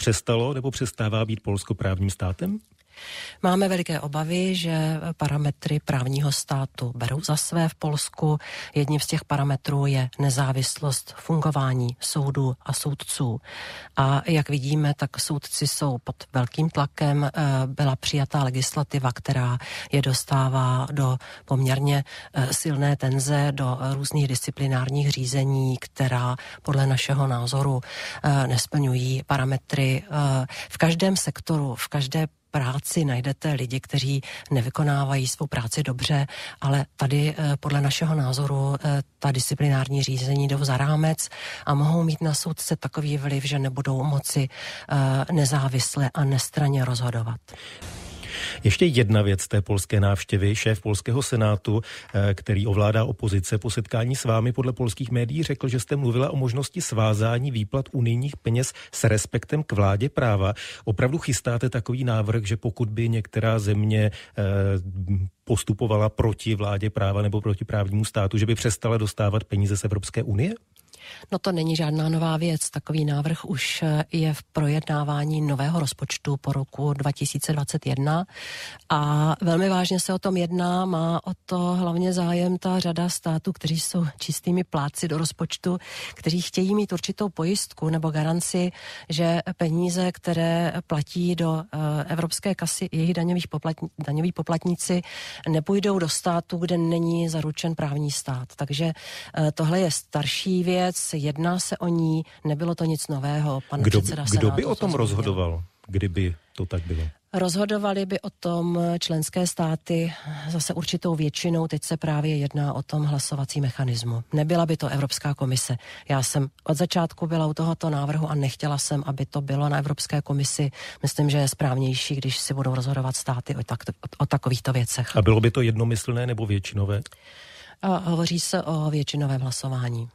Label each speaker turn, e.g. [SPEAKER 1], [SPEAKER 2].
[SPEAKER 1] Přestalo nebo přestává být Polsko právním státem?
[SPEAKER 2] Máme veliké obavy, že parametry právního státu berou za své v Polsku. Jedním z těch parametrů je nezávislost fungování soudů a soudců. A jak vidíme, tak soudci jsou pod velkým tlakem. Eh, byla přijatá legislativa, která je dostává do poměrně eh, silné tenze, do různých disciplinárních řízení, která podle našeho názoru eh, nesplňují parametry v každém sektoru, v každé práci najdete lidi, kteří nevykonávají svou práci dobře, ale tady eh, podle našeho názoru eh, ta disciplinární řízení jdou za rámec a mohou mít na soudce takový vliv, že nebudou moci eh, nezávisle a nestraně rozhodovat.
[SPEAKER 1] Ještě jedna věc té polské návštěvy. Šéf polského senátu, eh, který ovládá opozice, po setkání s vámi podle polských médií řekl, že jste mluvila o možnosti svázání výplat unijních peněz s respektem k vládě práva. Opravdu chystáte takový návrh, že pokud by některá země eh, postupovala proti vládě práva nebo proti právnímu státu, že by přestala dostávat peníze z Evropské unie?
[SPEAKER 2] No to není žádná nová věc. Takový návrh už eh, je v projednávání nového rozpočtu po roku 2021 a velmi vážně se o tom jedná. Má o to hlavně zájem ta řada států, kteří jsou čistými pláci do rozpočtu, kteří chtějí mít určitou pojistku nebo garanci, že peníze, které platí do eh, evropské kasy jejich daňových poplatní, daňoví poplatníci, nepůjdou do státu, kde není zaručen právní stát. Takže eh, tohle je starší věc vůbec, jedná se o ní, nebylo to nic nového. Pan kdo, předseda kdo by o tom rozhodoval,
[SPEAKER 1] kdyby to tak bylo?
[SPEAKER 2] Rozhodovali by o tom členské státy zase určitou většinou. Teď se právě jedná o tom hlasovací mechanismu. Nebyla by to Evropská komise. Já jsem od začátku byla u tohoto návrhu a nechtěla jsem, aby to bylo na Evropské komisi. Myslím, že je správnější, když si budou rozhodovat státy o, tak, o, o takovýchto
[SPEAKER 1] věcech. A bylo by to jednomyslné nebo většinové?
[SPEAKER 2] A hovoří se o většinovém hlasování.